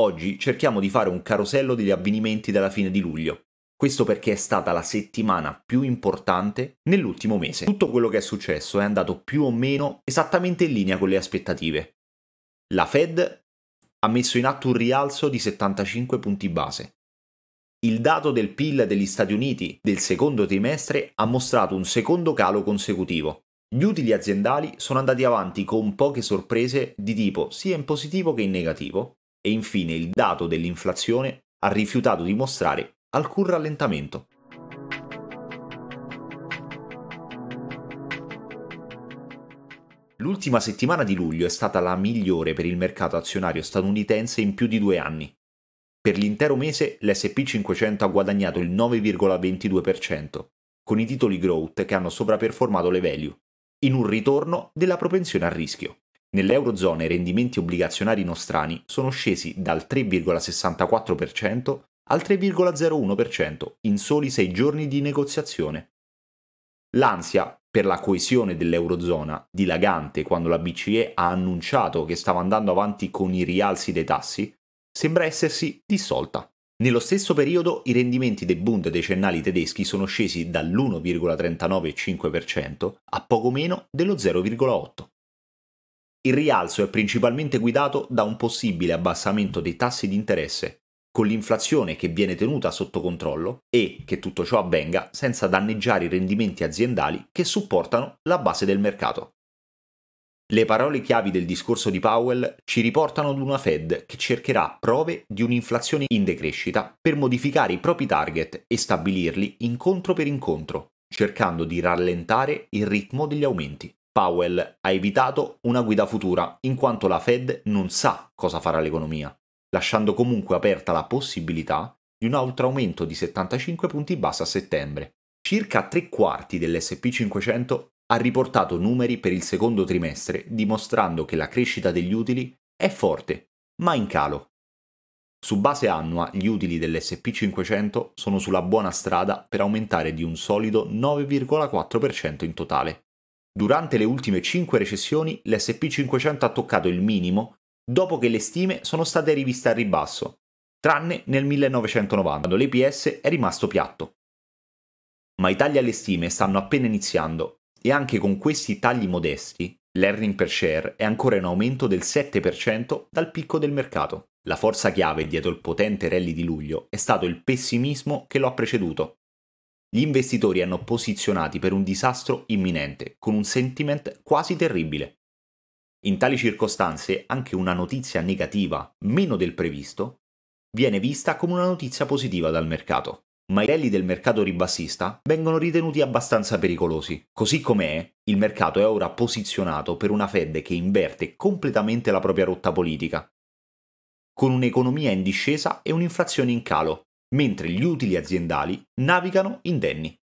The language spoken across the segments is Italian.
Oggi cerchiamo di fare un carosello degli avvenimenti della fine di luglio. Questo perché è stata la settimana più importante nell'ultimo mese. Tutto quello che è successo è andato più o meno esattamente in linea con le aspettative. La Fed ha messo in atto un rialzo di 75 punti base. Il dato del PIL degli Stati Uniti del secondo trimestre ha mostrato un secondo calo consecutivo. Gli utili aziendali sono andati avanti con poche sorprese di tipo sia in positivo che in negativo, e infine il dato dell'inflazione ha rifiutato di mostrare alcun rallentamento. L'ultima settimana di luglio è stata la migliore per il mercato azionario statunitense in più di due anni. Per l'intero mese l'SP 500 ha guadagnato il 9,22%, con i titoli growth che hanno sovraperformato le value, in un ritorno della propensione al rischio. Nell'Eurozona i rendimenti obbligazionari nostrani sono scesi dal 3,64% al 3,01% in soli sei giorni di negoziazione. L'ansia per la coesione dell'Eurozona, dilagante quando la BCE ha annunciato che stava andando avanti con i rialzi dei tassi, sembra essersi dissolta. Nello stesso periodo i rendimenti dei Bund decennali tedeschi sono scesi dall'1,395% a poco meno dello 0,8%. Il rialzo è principalmente guidato da un possibile abbassamento dei tassi di interesse, con l'inflazione che viene tenuta sotto controllo e che tutto ciò avvenga senza danneggiare i rendimenti aziendali che supportano la base del mercato. Le parole chiavi del discorso di Powell ci riportano ad una Fed che cercherà prove di un'inflazione in decrescita per modificare i propri target e stabilirli incontro per incontro, cercando di rallentare il ritmo degli aumenti. Powell ha evitato una guida futura, in quanto la Fed non sa cosa farà l'economia, lasciando comunque aperta la possibilità di un altro aumento di 75 punti bassa a settembre. Circa tre quarti dell'SP 500 ha riportato numeri per il secondo trimestre, dimostrando che la crescita degli utili è forte, ma in calo. Su base annua gli utili dell'SP 500 sono sulla buona strada per aumentare di un solido 9,4% in totale. Durante le ultime 5 recessioni l'SP500 ha toccato il minimo dopo che le stime sono state riviste al ribasso, tranne nel 1990 quando l'EPS è rimasto piatto. Ma i tagli alle stime stanno appena iniziando e anche con questi tagli modesti l'earning per share è ancora in aumento del 7% dal picco del mercato. La forza chiave dietro il potente rally di luglio è stato il pessimismo che lo ha preceduto, gli investitori hanno posizionati per un disastro imminente, con un sentiment quasi terribile. In tali circostanze anche una notizia negativa, meno del previsto, viene vista come una notizia positiva dal mercato. Ma i rally del mercato ribassista vengono ritenuti abbastanza pericolosi. Così com'è, il mercato è ora posizionato per una Fed che inverte completamente la propria rotta politica, con un'economia in discesa e un'inflazione in calo, mentre gli utili aziendali navigano indenni.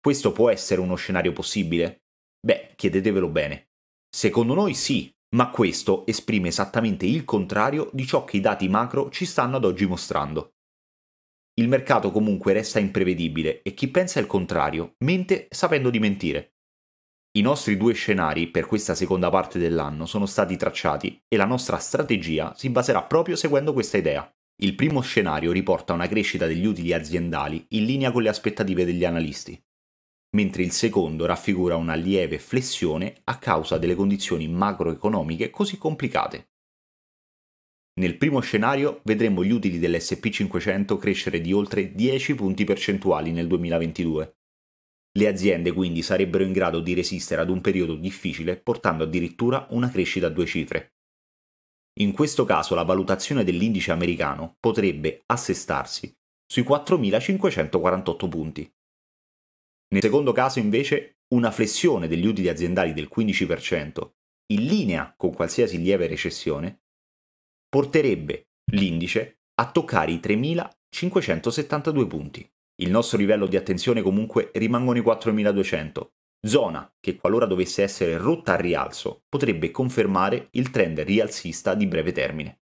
Questo può essere uno scenario possibile? Beh, chiedetevelo bene. Secondo noi sì, ma questo esprime esattamente il contrario di ciò che i dati macro ci stanno ad oggi mostrando. Il mercato comunque resta imprevedibile e chi pensa il contrario mente sapendo di mentire. I nostri due scenari per questa seconda parte dell'anno sono stati tracciati e la nostra strategia si baserà proprio seguendo questa idea. Il primo scenario riporta una crescita degli utili aziendali in linea con le aspettative degli analisti, mentre il secondo raffigura una lieve flessione a causa delle condizioni macroeconomiche così complicate. Nel primo scenario vedremo gli utili dell'SP500 crescere di oltre 10 punti percentuali nel 2022. Le aziende quindi sarebbero in grado di resistere ad un periodo difficile portando addirittura una crescita a due cifre. In questo caso la valutazione dell'indice americano potrebbe assestarsi sui 4.548 punti. Nel secondo caso invece una flessione degli utili aziendali del 15%, in linea con qualsiasi lieve recessione, porterebbe l'indice a toccare i 3.572 punti. Il nostro livello di attenzione comunque rimangono i 4.200, zona che qualora dovesse essere rotta al rialzo potrebbe confermare il trend rialzista di breve termine.